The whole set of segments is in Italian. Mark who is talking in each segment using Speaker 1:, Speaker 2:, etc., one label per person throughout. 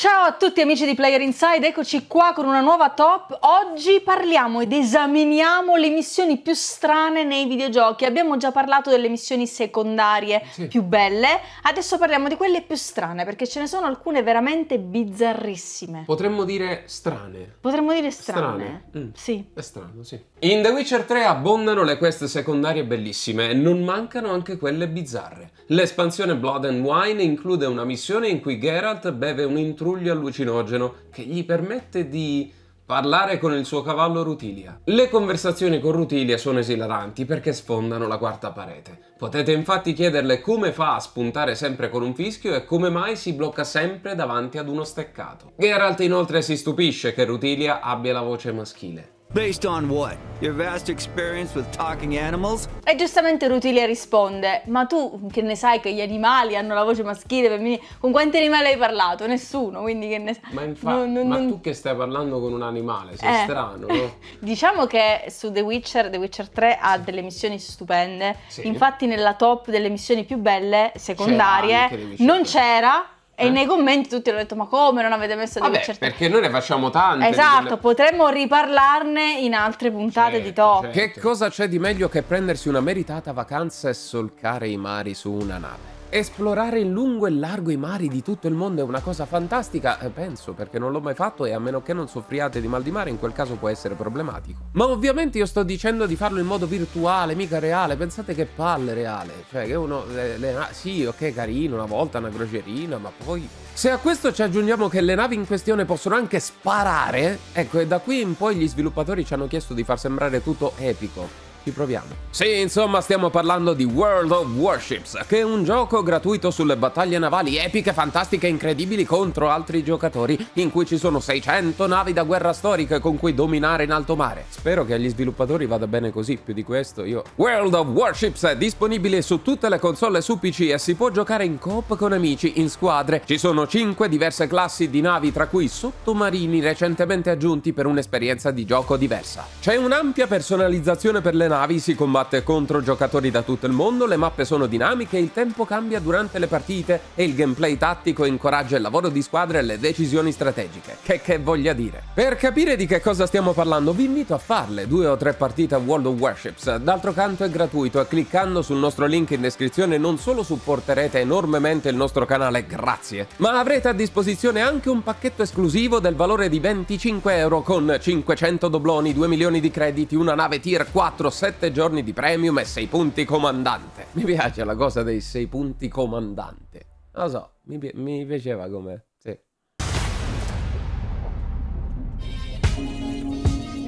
Speaker 1: Ciao a tutti amici di Player Inside, eccoci qua con una nuova top. Oggi parliamo ed esaminiamo le missioni più strane nei videogiochi. Abbiamo già parlato delle missioni secondarie sì. più belle, adesso parliamo di quelle più strane perché ce ne sono alcune veramente bizzarrissime.
Speaker 2: Potremmo dire strane.
Speaker 1: Potremmo dire strane. strane. Mm. Sì.
Speaker 2: È strano, sì. In The Witcher 3 abbondano le quest secondarie bellissime e non mancano anche quelle bizzarre. L'espansione Blood and Wine include una missione in cui Geralt beve un intruso cespruglio allucinogeno che gli permette di parlare con il suo cavallo Rutilia. Le conversazioni con Rutilia sono esilaranti perché sfondano la quarta parete. Potete infatti chiederle come fa a spuntare sempre con un fischio e come mai si blocca sempre davanti ad uno steccato. Geralt inoltre si stupisce che Rutilia abbia la voce maschile. Based on what? Your vast experience with talking animals?
Speaker 1: E giustamente Rutile risponde, ma tu che ne sai che gli animali hanno la voce maschile femminile? Con quanti animali hai parlato? Nessuno, quindi che ne sai? Ma
Speaker 2: infatti, no, ma tu che stai parlando con un animale, sei eh. strano, no?
Speaker 1: diciamo che su The Witcher, The Witcher 3 ha sì. delle missioni stupende, sì. infatti nella top delle missioni più belle, secondarie, non c'era e eh. nei commenti tutti hanno detto: Ma come non avete messo delle certe
Speaker 2: Perché noi ne facciamo tante. Esatto, delle...
Speaker 1: potremmo riparlarne in
Speaker 2: altre puntate certo, di top. Certo. Che cosa c'è di meglio che prendersi una meritata vacanza e solcare i mari su una nave? Esplorare in lungo e largo i mari di tutto il mondo è una cosa fantastica, eh, penso, perché non l'ho mai fatto e a meno che non soffriate di mal di mare in quel caso può essere problematico. Ma ovviamente io sto dicendo di farlo in modo virtuale, mica reale, pensate che palle reale, cioè che uno... Le, le, sì, ok, carino, una volta una crocerina, ma poi... Se a questo ci aggiungiamo che le navi in questione possono anche sparare, ecco, e da qui in poi gli sviluppatori ci hanno chiesto di far sembrare tutto epico. Ci proviamo. Sì, insomma, stiamo parlando di World of Warships, che è un gioco gratuito sulle battaglie navali epiche, fantastiche e incredibili contro altri giocatori, in cui ci sono 600 navi da guerra storiche con cui dominare in alto mare. Spero che agli sviluppatori vada bene così, più di questo io... World of Warships è disponibile su tutte le console su PC e si può giocare in coop con amici, in squadre. Ci sono 5 diverse classi di navi, tra cui sottomarini recentemente aggiunti per un'esperienza di gioco diversa. C'è un'ampia personalizzazione per le navi navi, si combatte contro giocatori da tutto il mondo, le mappe sono dinamiche, il tempo cambia durante le partite e il gameplay tattico incoraggia il lavoro di squadra e le decisioni strategiche. Che che voglia dire. Per capire di che cosa stiamo parlando vi invito a farle due o tre partite a World of Warships. D'altro canto è gratuito e cliccando sul nostro link in descrizione non solo supporterete enormemente il nostro canale, grazie, ma avrete a disposizione anche un pacchetto esclusivo del valore di 25 euro con 500 dobloni, 2 milioni di crediti, una nave tier 4, 7 7 giorni di premium e 6 punti comandante. Mi piace la cosa dei 6 punti comandante. Non Lo so, mi, mi piaceva come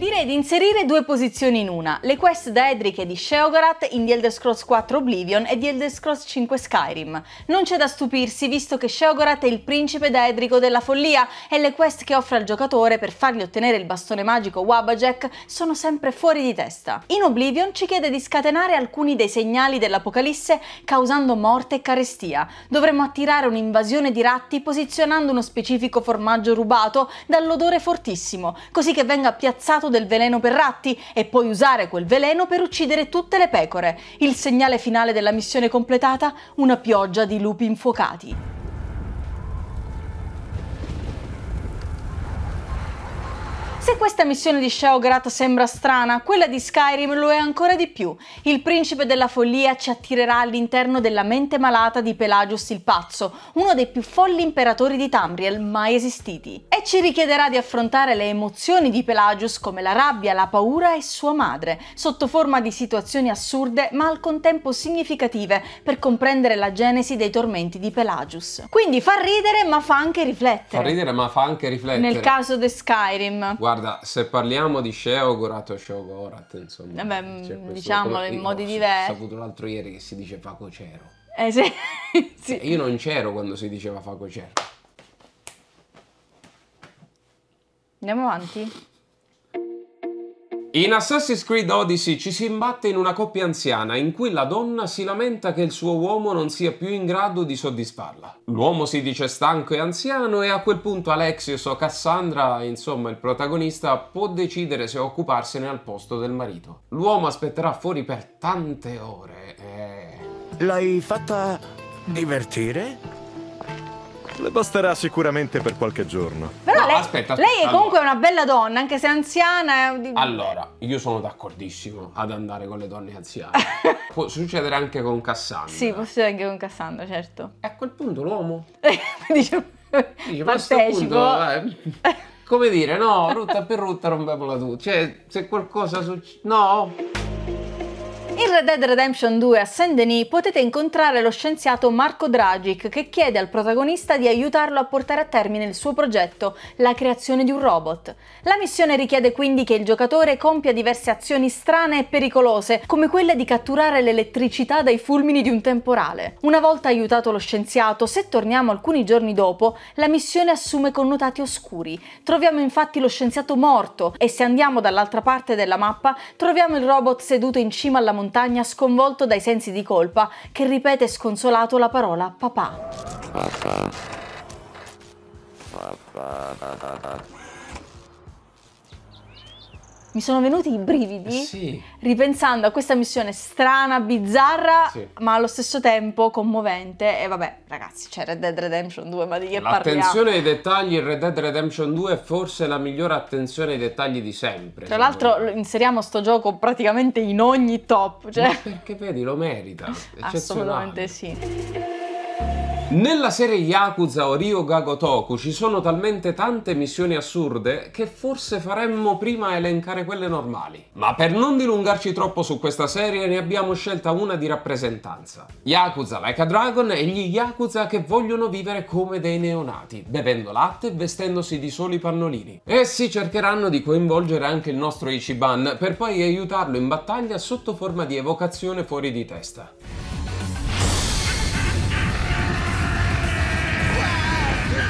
Speaker 1: Direi di inserire due posizioni in una, le quest da Edric e di Sheogorath in The Elder Scrolls 4 Oblivion e The Elder Scrolls 5 Skyrim. Non c'è da stupirsi visto che Sheogorath è il principe da Edrico della follia e le quest che offre al giocatore per fargli ottenere il bastone magico Wabajack sono sempre fuori di testa. In Oblivion ci chiede di scatenare alcuni dei segnali dell'Apocalisse causando morte e carestia. Dovremmo attirare un'invasione di ratti posizionando uno specifico formaggio rubato dall'odore fortissimo, così che venga piazzato del veleno per ratti e poi usare quel veleno per uccidere tutte le pecore. Il segnale finale della missione completata? Una pioggia di lupi infuocati. Se questa missione di Sheograth sembra strana, quella di Skyrim lo è ancora di più. Il principe della follia ci attirerà all'interno della mente malata di Pelagius il Pazzo, uno dei più folli imperatori di Tamriel mai esistiti, e ci richiederà di affrontare le emozioni di Pelagius come la rabbia, la paura e sua madre, sotto forma di situazioni assurde ma al contempo significative per comprendere la genesi dei tormenti di Pelagius. Quindi fa ridere ma fa anche riflettere. Fa
Speaker 2: ridere ma fa anche riflettere. Nel caso
Speaker 1: di Skyrim.
Speaker 2: Guarda Guarda, se parliamo di Sheo Gorato Sheo Gorat, insomma. Mm, eh beh, diciamolo come, in modi diversi. Ho saputo l'altro ieri che si dice Faco Cero.
Speaker 1: Eh sì. sì. Cioè, io
Speaker 2: non c'ero quando si diceva Faco Cero.
Speaker 1: Andiamo avanti?
Speaker 2: In Assassin's Creed Odyssey ci si imbatte in una coppia anziana in cui la donna si lamenta che il suo uomo non sia più in grado di soddisfarla. L'uomo si dice stanco e anziano e a quel punto Alexios o Cassandra, insomma il protagonista, può decidere se occuparsene al posto del marito. L'uomo aspetterà fuori per tante ore e... Eh. L'hai fatta divertire? Le basterà sicuramente per qualche giorno. Però no, lei, aspetta, lei è allora. comunque
Speaker 1: una bella donna, anche se anziana. È... Allora,
Speaker 2: io sono d'accordissimo ad andare con le donne anziane. Può succedere anche con Cassandra. Sì,
Speaker 1: può succedere anche con Cassandra, certo. E a quel punto l'uomo...
Speaker 2: Dice, Dice partecipo. Eh, come dire, no, rotta per rotta rompevela tu. Cioè, se qualcosa succede...
Speaker 1: No? In Red Dead Redemption 2 a Saint-Denis potete incontrare lo scienziato Marco Dragic che chiede al protagonista di aiutarlo a portare a termine il suo progetto, la creazione di un robot. La missione richiede quindi che il giocatore compia diverse azioni strane e pericolose, come quella di catturare l'elettricità dai fulmini di un temporale. Una volta aiutato lo scienziato, se torniamo alcuni giorni dopo, la missione assume connotati oscuri. Troviamo infatti lo scienziato morto e se andiamo dall'altra parte della mappa troviamo il robot seduto in cima alla montagna montagna sconvolto dai sensi di colpa che ripete sconsolato la parola papà. papà. papà mi sono venuti i brividi eh sì. ripensando a questa missione strana, bizzarra, sì. ma allo stesso tempo commovente. E vabbè, ragazzi, c'è Red Dead Redemption 2, ma di che L'attenzione parliamo? L'attenzione
Speaker 2: ai dettagli in Red Dead Redemption 2 è forse la migliore attenzione ai dettagli di sempre. Tra l'altro
Speaker 1: me. inseriamo sto gioco praticamente in ogni top. Cioè...
Speaker 2: perché vedi, lo merita. Assolutamente
Speaker 1: sì.
Speaker 2: Nella serie Yakuza o Ryo Gagotoku ci sono talmente tante missioni assurde che forse faremmo prima elencare quelle normali. Ma per non dilungarci troppo su questa serie ne abbiamo scelta una di rappresentanza. Yakuza Like a Dragon e gli Yakuza che vogliono vivere come dei neonati, bevendo latte e vestendosi di soli pannolini. Essi cercheranno di coinvolgere anche il nostro Ichiban per poi aiutarlo in battaglia sotto forma di evocazione fuori di testa.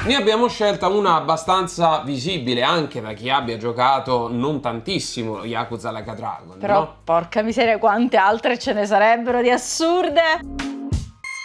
Speaker 2: Ne abbiamo scelta una abbastanza visibile anche da chi abbia giocato non tantissimo Yakuza Like a Dragon. Però no?
Speaker 1: porca miseria quante altre ce ne sarebbero di assurde!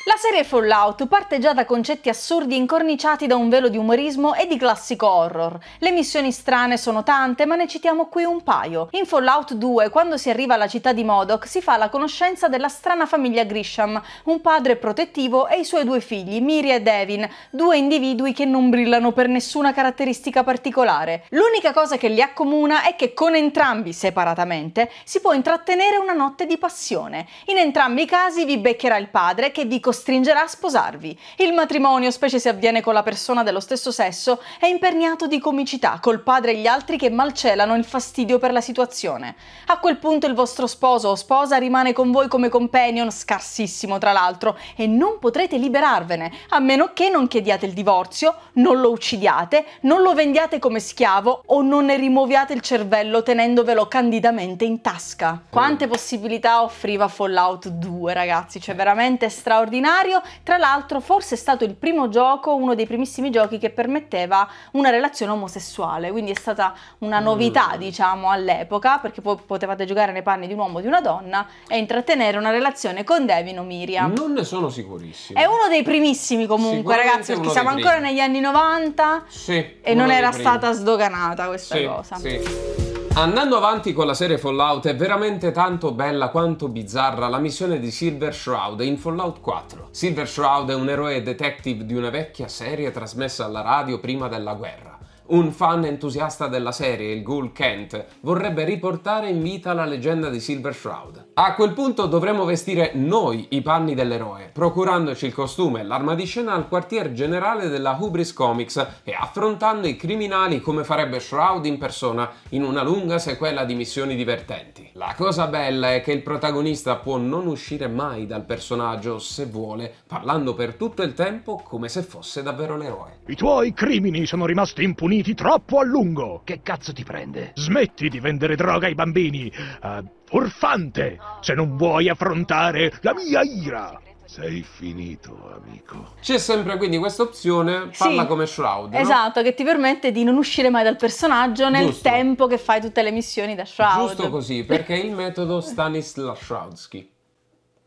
Speaker 1: La serie Fallout parte già da concetti assurdi incorniciati da un velo di umorismo e di classico horror. Le missioni strane sono tante, ma ne citiamo qui un paio. In Fallout 2, quando si arriva alla città di Modoc, si fa la conoscenza della strana famiglia Grisham, un padre protettivo e i suoi due figli, Miri e Devin, due individui che non brillano per nessuna caratteristica particolare. L'unica cosa che li accomuna è che con entrambi, separatamente, si può intrattenere una notte di passione. In entrambi i casi vi beccherà il padre che vi costruirà costringerà a sposarvi. Il matrimonio, specie se avviene con la persona dello stesso sesso, è imperniato di comicità, col padre e gli altri che malcelano il fastidio per la situazione. A quel punto il vostro sposo o sposa rimane con voi come companion, scarsissimo tra l'altro, e non potrete liberarvene, a meno che non chiediate il divorzio, non lo uccidiate, non lo vendiate come schiavo o non ne rimuoviate il cervello tenendovelo candidamente in tasca. Quante possibilità offriva Fallout 2, ragazzi, cioè veramente straordinario straordinario, tra l'altro forse è stato il primo gioco, uno dei primissimi giochi che permetteva una relazione omosessuale, quindi è stata una novità mm. diciamo all'epoca, perché poi potevate giocare nei panni di un uomo o di una donna e intrattenere una relazione con Devin o Miriam. Non ne
Speaker 2: sono sicurissimo. È uno dei
Speaker 1: primissimi comunque ragazzi, perché siamo ancora negli anni 90
Speaker 2: sì, e non era stata
Speaker 1: sdoganata questa sì, cosa.
Speaker 2: Sì. Andando avanti con la serie Fallout è veramente tanto bella quanto bizzarra la missione di Silver Shroud in Fallout 4. Silver Shroud è un eroe detective di una vecchia serie trasmessa alla radio prima della guerra. Un fan entusiasta della serie, il Ghoul Kent, vorrebbe riportare in vita la leggenda di Silver Shroud. A quel punto dovremo vestire noi i panni dell'eroe, procurandoci il costume e l'arma di scena al quartier generale della Hubris Comics e affrontando i criminali come farebbe Shroud in persona in una lunga sequela di missioni divertenti. La cosa bella è che il protagonista può non uscire mai dal personaggio se vuole, parlando per tutto il tempo come se fosse davvero l'eroe. I tuoi crimini sono rimasti impuniti uniti troppo a lungo. Che cazzo ti prende? Smetti di vendere droga ai bambini. Uh, furfante, se non vuoi affrontare la mia ira. Sei finito, amico. C'è sempre quindi questa opzione, parla sì, come Shroud. Esatto,
Speaker 1: no? che ti permette di non uscire mai dal personaggio nel Giusto. tempo che fai tutte le missioni da Shroud. Giusto così,
Speaker 2: perché il metodo Stanislav Shroudsky.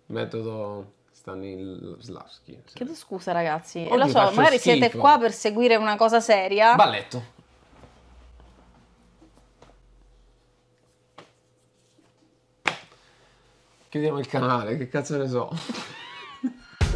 Speaker 2: Metodo Stanislavski.
Speaker 1: Chiedo scusa ragazzi, Oggi lo so, magari schifo. siete qua per seguire una cosa seria.
Speaker 2: Balletto. Chiudiamo il canale, che cazzo ne so.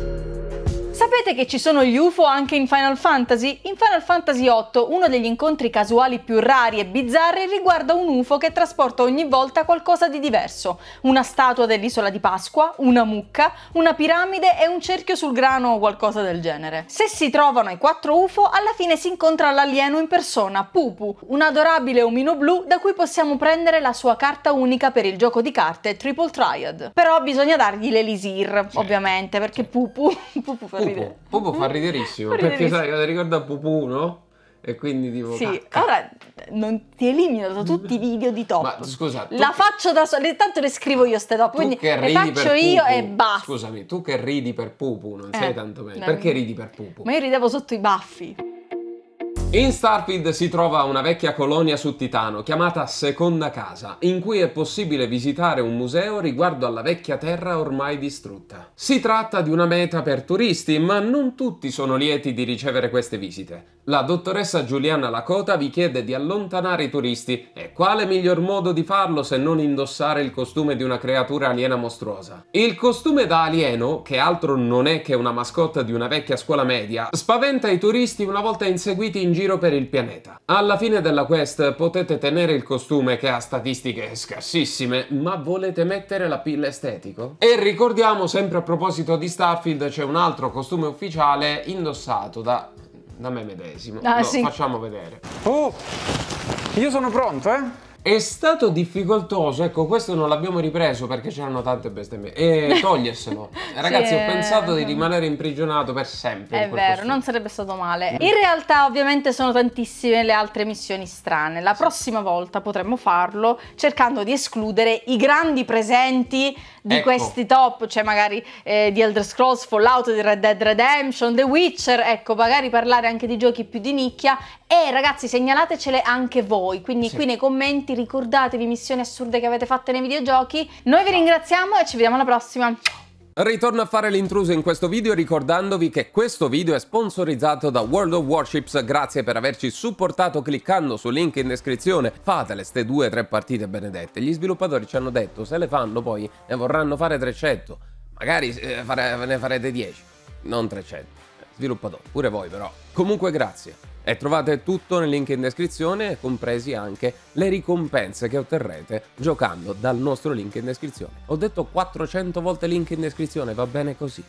Speaker 1: Sapete che ci sono gli UFO anche in Final Fantasy? Final Fantasy VIII uno degli incontri casuali più rari e bizzarri riguarda un UFO che trasporta ogni volta qualcosa di diverso. Una statua dell'isola di Pasqua, una mucca, una piramide e un cerchio sul grano o qualcosa del genere. Se si trovano i quattro UFO, alla fine si incontra l'alieno in persona, Pupu, un adorabile omino blu da cui possiamo prendere la sua carta unica per il gioco di carte Triple Triad. Però bisogna dargli l'elisir, certo. ovviamente, perché certo. Pupu... Pupu fa ridere. Pupu fa
Speaker 2: riderissimo, fa riderissimo. perché sai, ricorda Pupu uno e quindi tipo sì cacca. ora
Speaker 1: non ti elimino da tutti i video di top ma
Speaker 2: scusa la che...
Speaker 1: faccio da sola intanto le scrivo io ste top quindi le faccio io e basta
Speaker 2: scusami tu che ridi per pupu non eh, sei tanto meglio perché ridi per pupu ma
Speaker 1: io ridevo sotto i baffi
Speaker 2: in Starfield si trova una vecchia colonia su Titano chiamata Seconda Casa, in cui è possibile visitare un museo riguardo alla vecchia terra ormai distrutta. Si tratta di una meta per turisti, ma non tutti sono lieti di ricevere queste visite. La dottoressa Giuliana Lacota vi chiede di allontanare i turisti e quale miglior modo di farlo se non indossare il costume di una creatura aliena mostruosa. Il costume da alieno, che altro non è che una mascotte di una vecchia scuola media, spaventa i turisti una volta inseguiti in giro per il pianeta. Alla fine della quest potete tenere il costume che ha statistiche scarsissime, ma volete mettere la pilla estetico? E ricordiamo sempre a proposito di Starfield c'è un altro costume ufficiale indossato da da me medesimo. Ah, Lo sì. facciamo vedere. Oh, io sono pronto, eh? È stato difficoltoso, ecco, questo non l'abbiamo ripreso perché c'erano tante bestemmie. E toglierselo. Ragazzi, sì, ho pensato di rimanere imprigionato per sempre. È vero, posto.
Speaker 1: non sarebbe stato male. Mm. In realtà, ovviamente, sono tantissime le altre missioni strane. La prossima volta potremmo farlo cercando di escludere i grandi presenti di ecco. questi top, cioè magari eh, di Elder Scrolls, Fallout, di Red Dead Redemption, The Witcher, ecco, magari parlare anche di giochi più di nicchia. E ragazzi, segnalatecele anche voi, quindi sì. qui nei commenti commenti, ricordatevi missioni assurde che avete fatto nei videogiochi. Noi vi ringraziamo e ci vediamo alla prossima.
Speaker 2: Ritorno a fare l'intruso in questo video ricordandovi che questo video è sponsorizzato da World of Warships, grazie per averci supportato cliccando sul link in descrizione, fatele ste due o tre partite benedette, gli sviluppatori ci hanno detto se le fanno poi ne vorranno fare 300, magari eh, fare, ne farete 10, non 300, sviluppatori, pure voi però, comunque grazie. E trovate tutto nel link in descrizione, compresi anche le ricompense che otterrete giocando dal nostro link in descrizione. Ho detto 400 volte link in descrizione, va bene così.